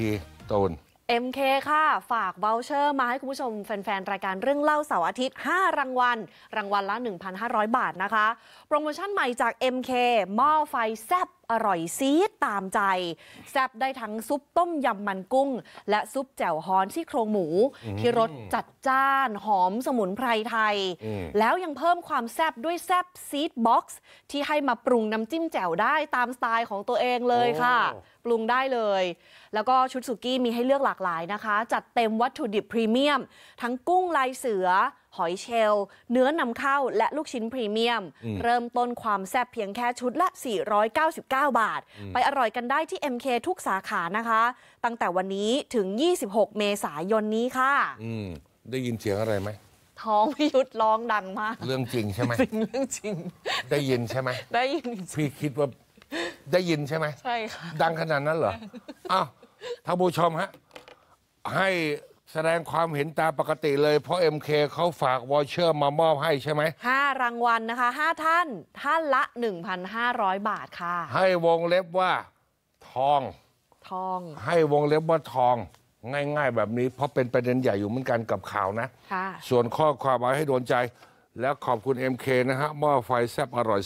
ทีตูน MK ค่ะ ฝากเบลเชอร์มาให้คุณผู้ชมแฟนๆรายการเรื่องเล่าเสาร์อาทิตย์ 5 รางวัล รางวัลละ 1,500 บาทนะคะ โปรโมชั่นใหม่จาก MK หม้อไฟแซบอร่อยซีดตามใจ แซ่บได้ทั้งซุปต้มยำมันกุ้ง และซุปแจ่วฮ้อนที่โครงหมูที่รสจัดจ้านหอมสมุนไพรไทย แล้วยังเพิ่มความแซ่บด้วยแซ่บซีดบ็อกซ์ที่ให้มาปรุงน้ำจิ้มแจ่วได้ตามสไตล์ของตัวเองเลยค่ะปรุงได้เลย แล้วก็ชุดสุกี้มีให้เลือกหลากหลายนะคะ จัดเต็มวัตถุดิบพรีเมียมทั้งกุ้งลายเสือหอยเชลล์เนื้อนำเข้าและลูกชิ้นพรีเมียม เริ่มต้นความแซ่บเพียงแค่ชุดละ 499 บาท ไปอร่อยกันได้ที่ MK ทุกสาขานะคะ ตั้งแต่วันนี้ถึง 26 เมษายนนี้ค่ะได้ยินเสียงอะไรไหม ท้องพิยุทธร้องดังมากเรื่องจริงใช่ไหมจริงเรื่องจริงได้ยินใช่ไหมได้ยินพี่คิดว่าได้ยินใช่ไหมใช่ค่ะดังขนาดนั้นเหรออ้าวท่านผู้ชมฮะให้แสดงความเห็นตามปกติเลยเพราะ MK เขาฝากวอเชอร์มามอบให้ใช่ไหมห้ารางวัลนะคะห้าท่านท่านละ 1,500 บาทค่ะ ให้วงเล็บว่าทอง ทองให้วงเล็บว่าทองง่ายๆ แบบนี้ เพราะเป็นประเด็นใหญ่อยู่เหมือนกันกับข่าวนะค่ะส่วนข้อความไว้ให้โดนใจแล้วขอบคุณ MK นะฮะมออไฟแซบอร่อย